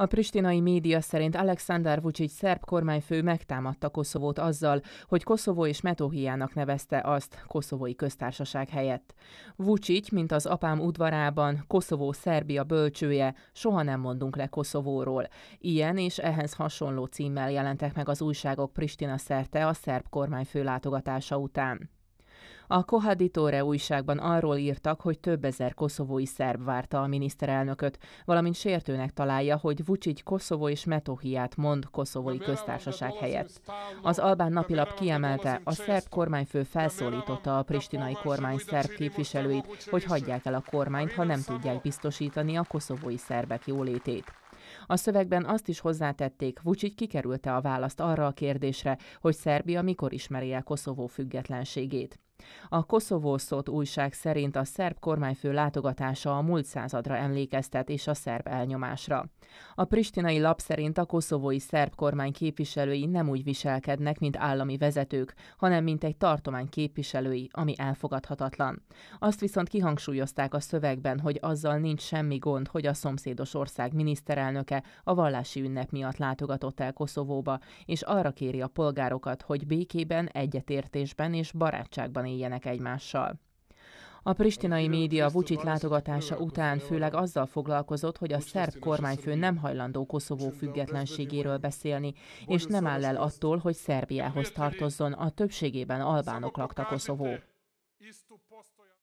A pristinai média szerint Alexander Vucic szerb kormányfő megtámadta Koszovót azzal, hogy Koszovó és Metohiának nevezte azt koszovói köztársaság helyett. Vucic, mint az apám udvarában, Koszovó Szerbia bölcsője, soha nem mondunk le Koszovóról. Ilyen és ehhez hasonló címmel jelentek meg az újságok Pristina szerte a szerb kormányfő látogatása után. A Kohaditore újságban arról írtak, hogy több ezer koszovói szerb várta a miniszterelnököt, valamint sértőnek találja, hogy Vucic Koszovó és Metohiát mond koszovói köztársaság helyett. Az albán napilap kiemelte, a szerb kormányfő felszólította a pristinai kormány szerb képviselőit, hogy hagyják el a kormányt, ha nem tudják biztosítani a koszovói szerbek jólétét. A szövegben azt is hozzátették, Vucic kikerülte a választ arra a kérdésre, hogy Szerbia mikor ismeri el Koszovó függetlenségét. A Koszovó szót újság szerint a szerb kormányfő látogatása a múlt századra emlékeztet és a szerb elnyomásra. A pristinai lap szerint a koszovói szerb kormány képviselői nem úgy viselkednek, mint állami vezetők, hanem mint egy tartomány képviselői, ami elfogadhatatlan. Azt viszont kihangsúlyozták a szövegben, hogy azzal nincs semmi gond, hogy a szomszédos ország miniszterelnöke a vallási ünnep miatt látogatott el Koszovóba, és arra kéri a polgárokat, hogy békében, egyetértésben és barátságban éljenek egymással. A pristinai média Vucic látogatása után főleg azzal foglalkozott, hogy a szerb kormányfő nem hajlandó Koszovó függetlenségéről beszélni, és nem áll el attól, hogy Szerbiához tartozzon, a többségében albánok lakta Koszovó.